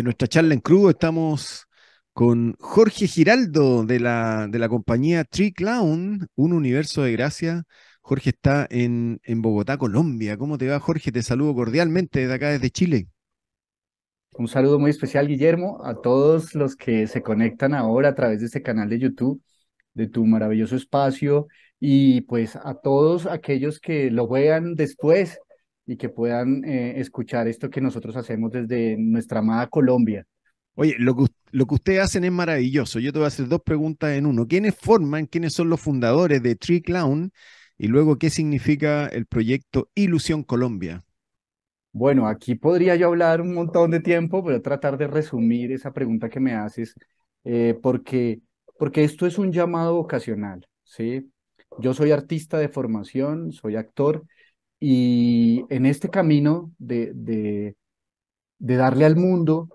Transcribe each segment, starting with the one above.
en nuestra charla en crudo estamos con Jorge Giraldo de la, de la compañía Tree Clown, un universo de gracia. Jorge está en, en, Bogotá, Colombia. ¿Cómo te va, Jorge? Te saludo cordialmente desde acá, desde Chile. Un saludo muy especial, Guillermo, a todos los que se conectan ahora a través de este canal de YouTube, de tu maravilloso espacio, y pues a todos aquellos que lo vean después y que puedan eh, escuchar esto que nosotros hacemos desde nuestra amada Colombia. Oye, lo que, lo que ustedes hacen es maravilloso. Yo te voy a hacer dos preguntas en uno. ¿Quiénes forman, quiénes son los fundadores de Tree Clown? Y luego, ¿qué significa el proyecto Ilusión Colombia? Bueno, aquí podría yo hablar un montón de tiempo, pero tratar de resumir esa pregunta que me haces, eh, porque, porque esto es un llamado vocacional, ¿sí? Yo soy artista de formación, soy actor, y en este camino de, darle al mundo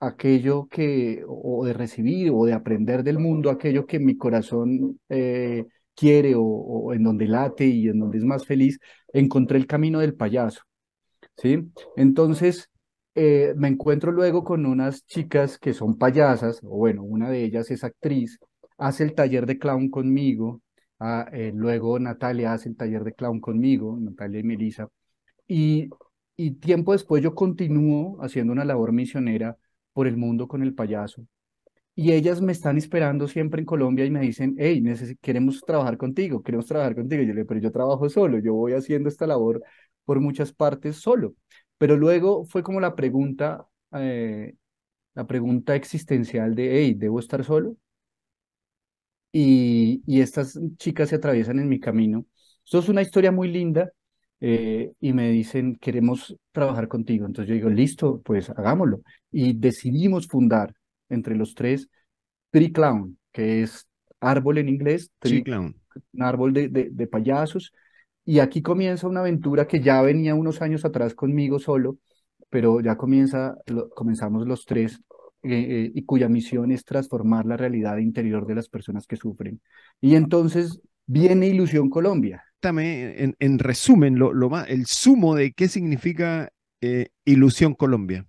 aquello que, o de recibir o de aprender del mundo aquello que mi corazón eh, quiere o, en donde late y en donde es más feliz, encontré el camino del payaso. ¿sí? Entonces, eh, me encuentro luego con unas chicas que son payasas, o bueno, una de ellas es actriz, hace el taller de clown conmigo, Ah, eh, luego Natalia hace el taller de clown conmigo, Natalia y Melisa Y, tiempo después yo continúo haciendo una labor misionera por el mundo con el payaso. Y ellas me están esperando siempre en Colombia y me dicen, hey, queremos trabajar contigo, queremos trabajar contigo. yo le pero yo trabajo solo, yo voy haciendo esta labor por muchas partes solo. Pero luego fue como la pregunta, eh, la pregunta existencial de, hey, ¿debo estar solo? y, estas chicas se atraviesan en mi camino. Esto es una historia muy linda eh, y me dicen, queremos trabajar contigo. Entonces yo digo, listo, pues hagámoslo. Y decidimos fundar entre los tres Tree Clown, que es árbol en inglés, tree, clown. un árbol de, payasos. Y aquí comienza una aventura que ya venía unos años atrás conmigo solo, pero ya comienza, comenzamos los tres eh, eh, y cuya misión es transformar la realidad interior de las personas que sufren. Y entonces viene Ilusión Colombia. En, en resumen, lo, lo el sumo de qué significa eh, Ilusión Colombia.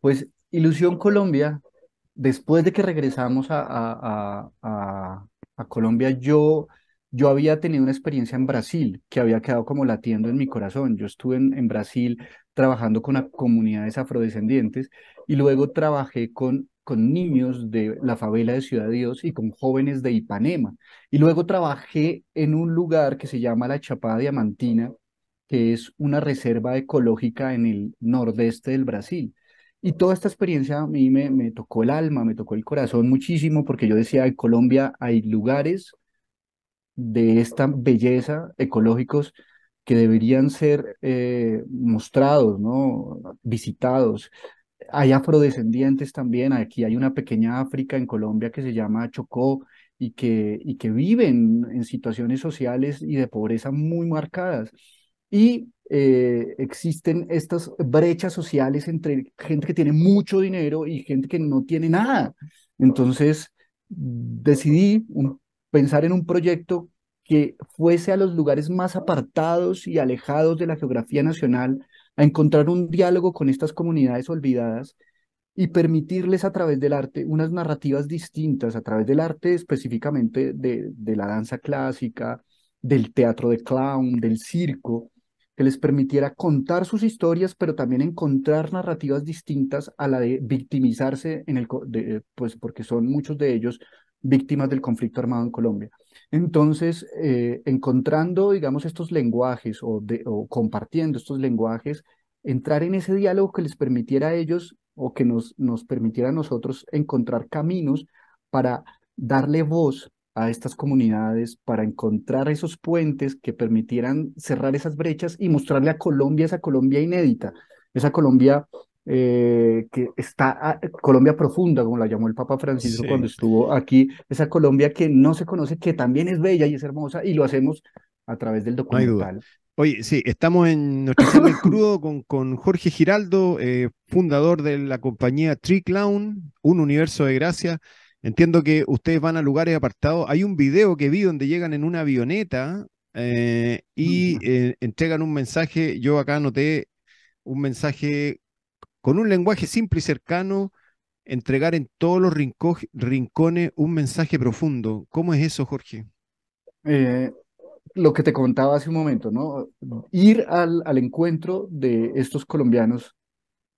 Pues Ilusión Colombia, después de que regresamos a, a, Colombia, yo yo había tenido una experiencia en Brasil que había quedado como latiendo en mi corazón. Yo estuve en Brasil trabajando con comunidades afrodescendientes y luego trabajé con, con niños de la favela de Ciudad Dios y con jóvenes de Ipanema. Y luego trabajé en un lugar que se llama La Chapada Diamantina, que es una reserva ecológica en el nordeste del Brasil. Y toda esta experiencia a mí me, me tocó el alma, me tocó el corazón muchísimo, porque yo decía, en Colombia hay lugares de esta belleza ecológicos que deberían ser eh, mostrados, ¿no? visitados. Hay afrodescendientes también, aquí hay una pequeña África en Colombia que se llama Chocó y que, y que viven en situaciones sociales y de pobreza muy marcadas. Y eh, existen estas brechas sociales entre gente que tiene mucho dinero y gente que no tiene nada. Entonces decidí pensar en un proyecto que fuese a los lugares más apartados y alejados de la geografía nacional a encontrar un diálogo con estas comunidades olvidadas y permitirles a través del arte unas narrativas distintas, a través del arte específicamente de, de la danza clásica, del teatro de clown, del circo, que les permitiera contar sus historias, pero también encontrar narrativas distintas a la de victimizarse en el, pues porque son muchos de ellos víctimas del conflicto armado en Colombia. Entonces, eh, encontrando, digamos, estos lenguajes o, compartiendo estos lenguajes, entrar en ese diálogo que les permitiera a ellos o que nos, nos permitiera a nosotros encontrar caminos para darle voz a estas comunidades, para encontrar esos puentes que permitieran cerrar esas brechas y mostrarle a Colombia esa Colombia inédita, esa Colombia eh, que está Colombia profunda, como la llamó el Papa Francisco cuando estuvo aquí, esa Colombia que no se conoce, que también es bella y es hermosa, y lo hacemos a través del documental. Oye, sí, estamos en nuestro tema crudo con, con Jorge Giraldo, eh, fundador de la compañía Tree Clown, un universo de gracia. Entiendo que ustedes van a lugares apartados. Hay un video que vi donde llegan en una avioneta eh, y entregan un mensaje. Yo acá anoté un mensaje con un lenguaje simple y cercano, entregar en todos los rincones un mensaje profundo. ¿Cómo es eso, Jorge? Eh, lo que te contaba hace un momento, ¿no? Ir al, encuentro de estos colombianos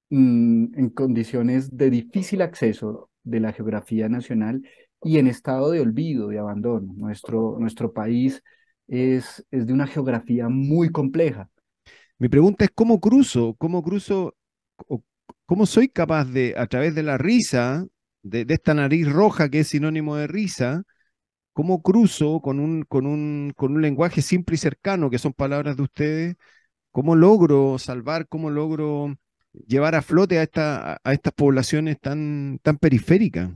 mm, en condiciones de difícil acceso de la geografía nacional y en estado de olvido, de abandono. Nuestro, nuestro país es, es de una geografía muy compleja. Mi pregunta es, ¿cómo cruzo? ¿Cómo cruzo? ¿Cómo soy capaz de, a través de la risa, de, esta nariz roja que es sinónimo de risa, cómo cruzo con un, con, un, con un lenguaje simple y cercano, que son palabras de ustedes, cómo logro salvar, cómo logro llevar a flote a, esta, a estas poblaciones tan, tan periféricas?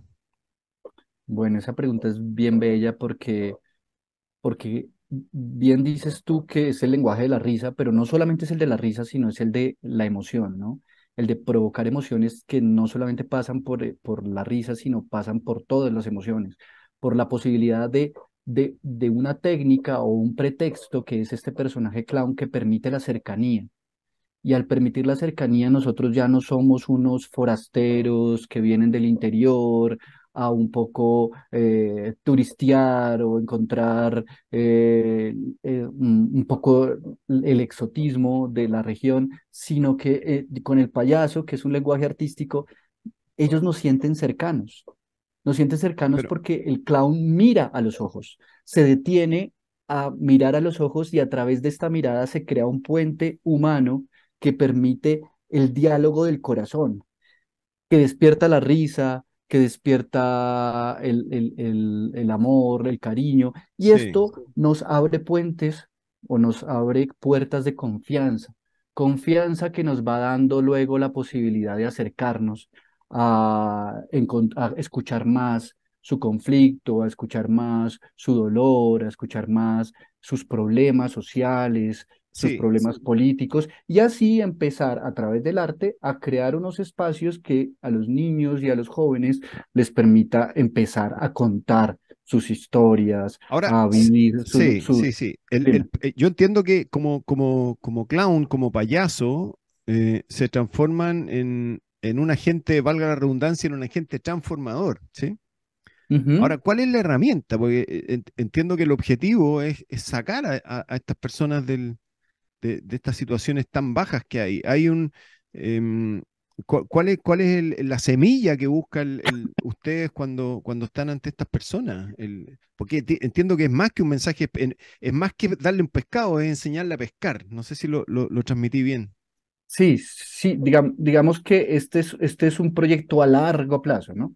Bueno, esa pregunta es bien bella porque, porque bien dices tú que es el lenguaje de la risa, pero no solamente es el de la risa, sino es el de la emoción, ¿no? el de provocar emociones que no solamente pasan por, eh, por la risa, sino pasan por todas las emociones, por la posibilidad de, de, de una técnica o un pretexto que es este personaje clown que permite la cercanía. Y al permitir la cercanía, nosotros ya no somos unos forasteros que vienen del interior a un poco eh, turistear o encontrar eh, eh, un poco el exotismo de la región, sino que con el payaso, que es un lenguaje artístico, ellos nos sienten cercanos. Nos sienten cercanos porque el clown mira a los ojos, se detiene a mirar a los ojos y a través de esta mirada se crea un puente humano que permite el diálogo del corazón, que despierta la risa, que despierta el, el, el, amor, el cariño, y esto nos abre puentes o nos abre puertas de confianza, confianza que nos va dando luego la posibilidad de acercarnos a escuchar más su conflicto, a escuchar más su dolor, a escuchar más sus problemas sociales, sus problemas políticos y así empezar a través del arte a crear unos espacios que a los niños y a los jóvenes les permita empezar a contar sus historias, a vivir su, sí, sí, sí. Eh, yo entiendo que como, como, como clown, como payaso, eh, se transforman en, en un agente, valga la redundancia, en un agente transformador, ¿sí? Ahora, ¿cuál es la herramienta? Porque eh, entiendo que el objetivo es, sacar a estas personas del, de, estas situaciones tan bajas que hay. Hay un. Em, ¿Cuál es, cuál es la semilla que buscan ustedes cuando, cuando están ante estas personas? porque entiendo que es más que un mensaje, es más que darle un pescado, es enseñarle a pescar. No sé si lo, lo, transmití bien. Sí, sí, digamos, digamos que este es, este es un proyecto a largo plazo, ¿no?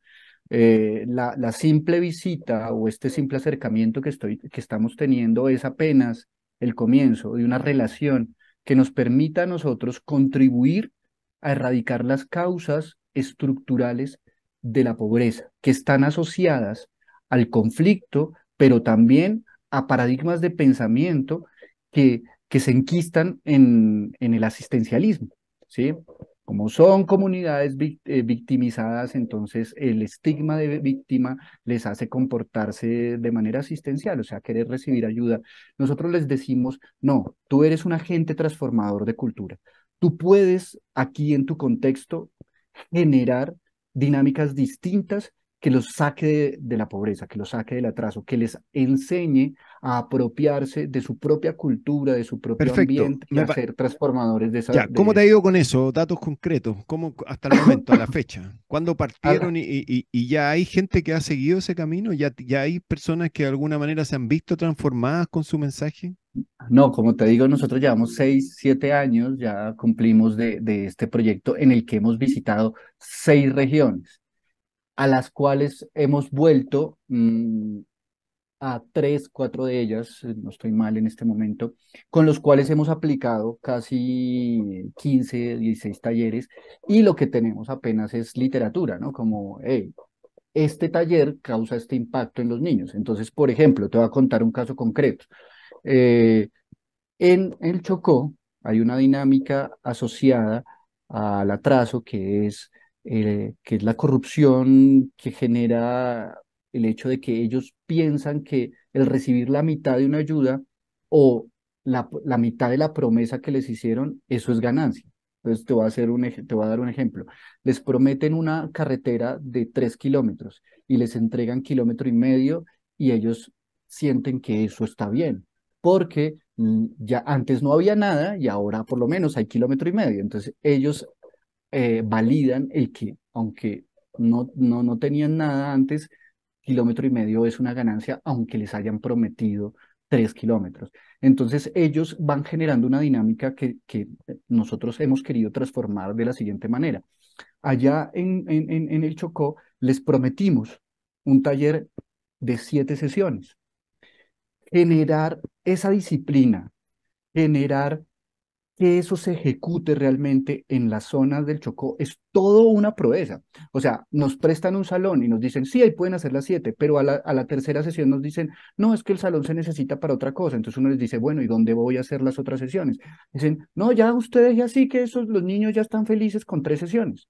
Eh, la, la, simple visita o este simple acercamiento que, estoy, que estamos teniendo es apenas el comienzo de una relación que nos permita a nosotros contribuir a erradicar las causas estructurales de la pobreza, que están asociadas al conflicto, pero también a paradigmas de pensamiento que, que se enquistan en, en el asistencialismo. ¿sí? Como son comunidades eh, victimizadas, entonces el estigma de víctima les hace comportarse de manera asistencial, o sea, querer recibir ayuda. Nosotros les decimos, no, tú eres un agente transformador de cultura. Tú puedes aquí en tu contexto generar dinámicas distintas que los saque de, la pobreza, que los saque del atraso, que les enseñe a apropiarse de su propia cultura, de su propio ambiente y a ser transformadores de esa. Ya, ¿Cómo te ha ido con eso? Datos concretos, ¿cómo hasta el momento, a la fecha? ¿Cuándo partieron y, ya hay gente que ha seguido ese camino? ¿Ya, hay personas que de alguna manera se han visto transformadas con su mensaje? No, como te digo, nosotros llevamos seis, siete años, ya cumplimos de, este proyecto en el que hemos visitado seis regiones, a las cuales hemos vuelto mm, a tres, cuatro de ellas, eh, no estoy mal en este momento, con los cuales hemos aplicado casi 15, 16 talleres y lo que tenemos apenas es literatura, ¿no? Como, hey, este taller causa este impacto en los niños. Entonces, por ejemplo, te voy a contar un caso concreto. Eh, en el Chocó hay una dinámica asociada al atraso que es, eh, que es la corrupción que genera el hecho de que ellos piensan que el recibir la mitad de una ayuda o la, mitad de la promesa que les hicieron, eso es ganancia. Entonces te voy, a hacer un, te a dar un ejemplo. Les prometen una carretera de tres kilómetros y les entregan kilómetro y medio y ellos sienten que eso está bien porque mm, ya antes no había nada y ahora por lo menos hay kilómetro y medio. Entonces ellos eh, validan el que, aunque no, no, no tenían nada antes, kilómetro y medio es una ganancia, aunque les hayan prometido tres kilómetros. Entonces ellos van generando una dinámica que, que nosotros hemos querido transformar de la siguiente manera. Allá en, en, en el Chocó les prometimos un taller de siete sesiones. Generar esa disciplina, generar que eso se ejecute realmente en las zonas del Chocó es todo una proeza. O sea, nos prestan un salón y nos dicen, sí, ahí pueden hacer las siete, pero a la, tercera sesión nos dicen, no, es que el salón se necesita para otra cosa. Entonces uno les dice, bueno, ¿y dónde voy a hacer las otras sesiones? Dicen, no, ya ustedes ya sí que esos, los niños ya están felices con tres sesiones.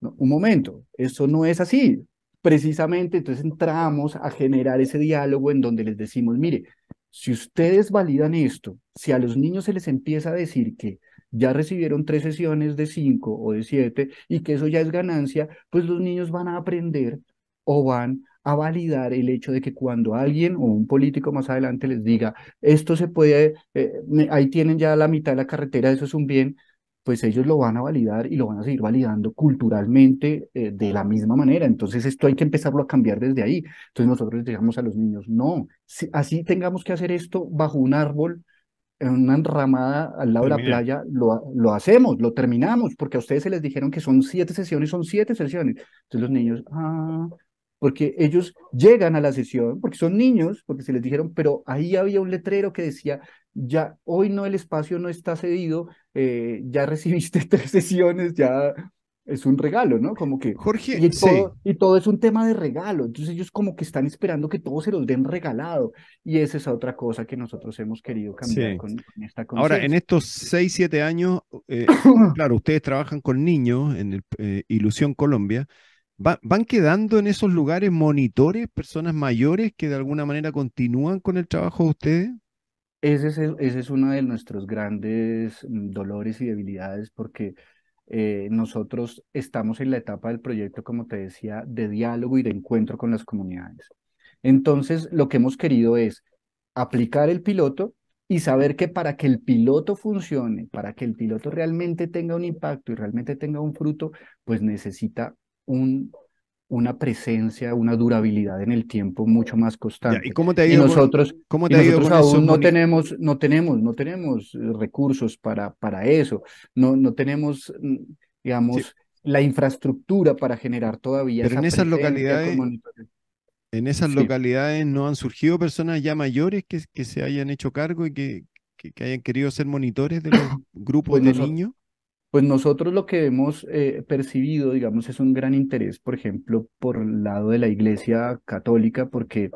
un momento, eso no es así. Precisamente, entonces entramos a generar ese diálogo en donde les decimos, mire, si ustedes validan esto, si a los niños se les empieza a decir que ya recibieron tres sesiones de cinco o de siete y que eso ya es ganancia, pues los niños van a aprender o van a validar el hecho de que cuando alguien o un político más adelante les diga, esto se puede, eh, ahí tienen ya la mitad de la carretera, eso es un bien, pues ellos lo van a validar y lo van a seguir validando culturalmente eh, de la misma manera. Entonces esto hay que empezarlo a cambiar desde ahí. Entonces nosotros dijimos a los niños, no, así tengamos que hacer esto bajo un árbol, en una enramada al lado de la playa, lo, lo, hacemos, lo terminamos, porque a ustedes se les dijeron que son siete sesiones, son siete sesiones. Entonces los niños, ah, porque ellos llegan a la sesión, porque son niños, porque se les dijeron, pero ahí había un letrero que decía, ya hoy no, el espacio no está cedido, eh, ya recibiste tres sesiones, ya es un regalo, ¿no? Como que... Jorge, y todo, sí. y todo es un tema de regalo, entonces ellos como que están esperando que todos se los den regalado, y esa es otra cosa que nosotros hemos querido cambiar con, esta esta Ahora, en estos seis, siete años, eh, claro, ustedes trabajan con niños en eh, Ilusión Colombia, van quedando en esos lugares monitores, personas mayores que de alguna manera continúan con el trabajo de ustedes. Ese es, ese es uno de nuestros grandes mm, dolores y debilidades porque eh, nosotros estamos en la etapa del proyecto, como te decía, de diálogo y de encuentro con las comunidades. Entonces, lo que hemos querido es aplicar el piloto y saber que para que el piloto funcione, para que el piloto realmente tenga un impacto y realmente tenga un fruto, pues necesita un, una presencia, una durabilidad en el tiempo mucho más constante. ¿Y cómo te ha nosotros, no tenemos, no tenemos, no tenemos eh, recursos para, para eso. No, no tenemos, mm, digamos, la infraestructura para generar todavía. Pero en esas localidades. En esas localidades no han surgido personas ya mayores que, se hayan hecho cargo y que, que, hayan querido ser monitores de los pues grupos de niños pues nosotros lo que hemos eh, percibido, digamos, es un gran interés, por ejemplo, por el lado de la Iglesia Católica, porque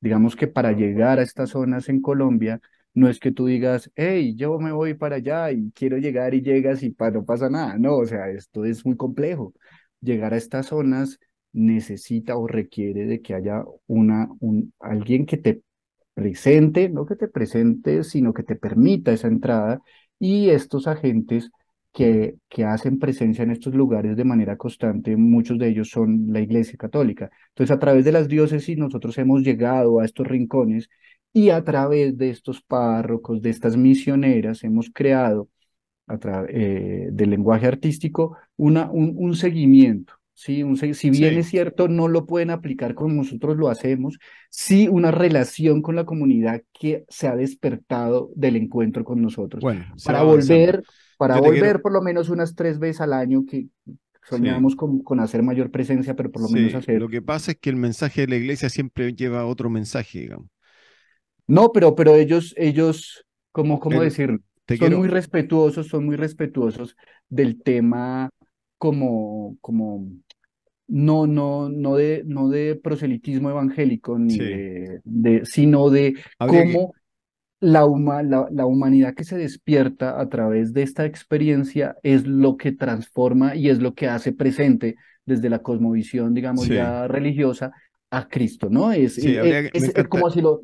digamos que para llegar a estas zonas en Colombia, no es que tú digas, hey, yo me voy para allá y quiero llegar y llegas y no pasa nada. No, o sea, esto es muy complejo. Llegar a estas zonas necesita o requiere de que haya una, un, alguien que te presente, no que te presente, sino que te permita esa entrada y estos agentes que, hacen presencia en estos lugares de manera constante, muchos de ellos son la Iglesia Católica. Entonces, a través de las diócesis nosotros hemos llegado a estos rincones y a través de estos párrocos, de estas misioneras, hemos creado, a través eh, del lenguaje artístico, una, un seguimiento ¿sí? si bien es cierto, no lo pueden aplicar como nosotros lo hacemos, sí una relación con la comunidad que se ha despertado del encuentro con nosotros. Bueno, para volver, para volver por lo menos unas tres veces al año que soñamos con, con, hacer mayor presencia, pero por lo menos hacer... Lo que pasa es que el mensaje de la iglesia siempre lleva otro mensaje, digamos. No, pero, pero ellos, ellos, ¿cómo, cómo son muy respetuosos, son muy respetuosos del tema como, como, no, no, no de, no de proselitismo evangélico, ni de, sino de cómo la, la, humanidad que se despierta a través de esta experiencia es lo que transforma y es lo que hace presente desde la cosmovisión, digamos, ya religiosa a Cristo, ¿no? Es, es, como así lo,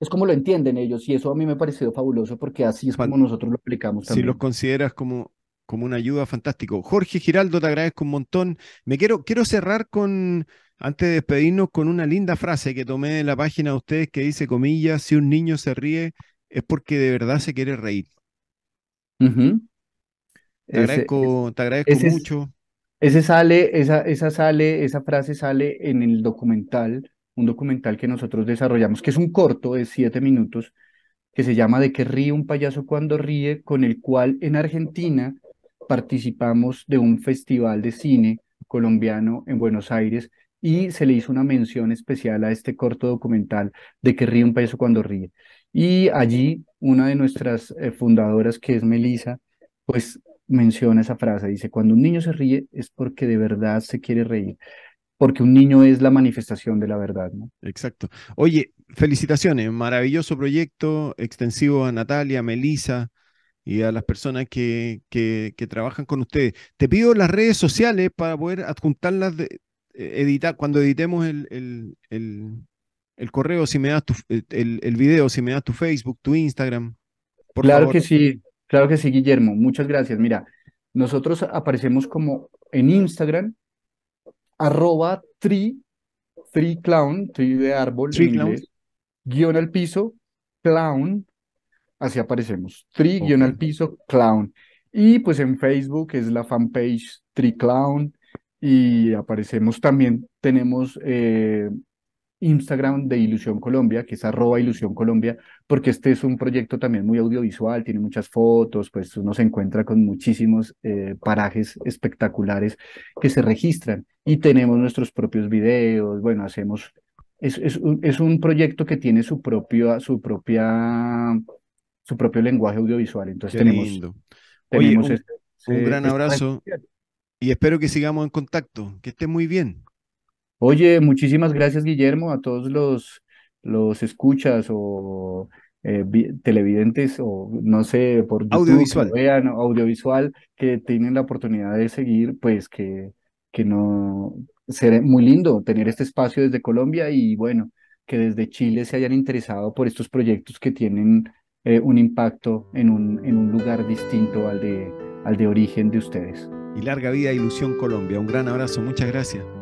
es como lo entienden ellos y eso a mí me ha parecido fabuloso porque así es como nosotros lo aplicamos también. Si lo consideras como como una ayuda fantástico. Jorge Giraldo, te agradezco un montón. Me quiero, quiero cerrar con, antes de despedirnos, con una linda frase que tomé de la página de ustedes que dice, comillas, si un niño se ríe es porque de verdad se quiere reír. Te agradezco, te agradezco mucho. Ese sale, esa, esa sale, esa frase sale en el documental, un documental que nosotros desarrollamos, que es un corto de siete minutos, que se llama De que ríe un payaso cuando ríe, con el cual en Argentina participamos de un festival de cine colombiano en Buenos Aires y se le hizo una mención especial a este corto documental de que ríe un peso cuando ríe. Y allí una de nuestras eh, fundadoras, que es Melisa, pues menciona esa frase, dice, cuando un niño se ríe es porque de verdad se quiere reír, porque un niño es la manifestación de la verdad, Exacto. Oye, felicitaciones, maravilloso proyecto extensivo a Natalia, Melisa, y a las personas que, trabajan con ustedes. Te pido las redes sociales para poder adjuntarlas, eh, editar, cuando editemos el, correo, si me das tu, el, video, si me das tu Facebook, tu Instagram. claro que sí, claro que sí, Guillermo. Muchas gracias. Mira, nosotros aparecemos como en Instagram, arroba tree tree clown, tree de árbol, guión al piso, clown, así aparecemos. Tri guión al piso clown. Y pues en Facebook es la fanpage Tri Clown y aparecemos también. Tenemos eh, Instagram de Ilusión Colombia, que es arroba Ilusión Colombia, porque este es un proyecto también muy audiovisual, tiene muchas fotos, pues uno se encuentra con muchísimos eh, parajes espectaculares que se registran y tenemos nuestros propios videos, bueno, hacemos, es, es, un, es un proyecto que tiene su, propia su propia su propio lenguaje audiovisual. Entonces tenemos, un, gran abrazo y espero que sigamos en contacto. Que esté muy bien. Oye, muchísimas gracias Guillermo, a todos los, los escuchas o eh, televidentes o no sé, por audiovisual. Que vean, audiovisual, que tienen la oportunidad de seguir, pues que, que no, será muy lindo tener este espacio desde Colombia y bueno, que desde Chile se hayan interesado por estos proyectos que tienen eh, un impacto en un, en un lugar distinto al de, al de origen de ustedes. Y larga vida, Ilusión Colombia. Un gran abrazo, muchas gracias.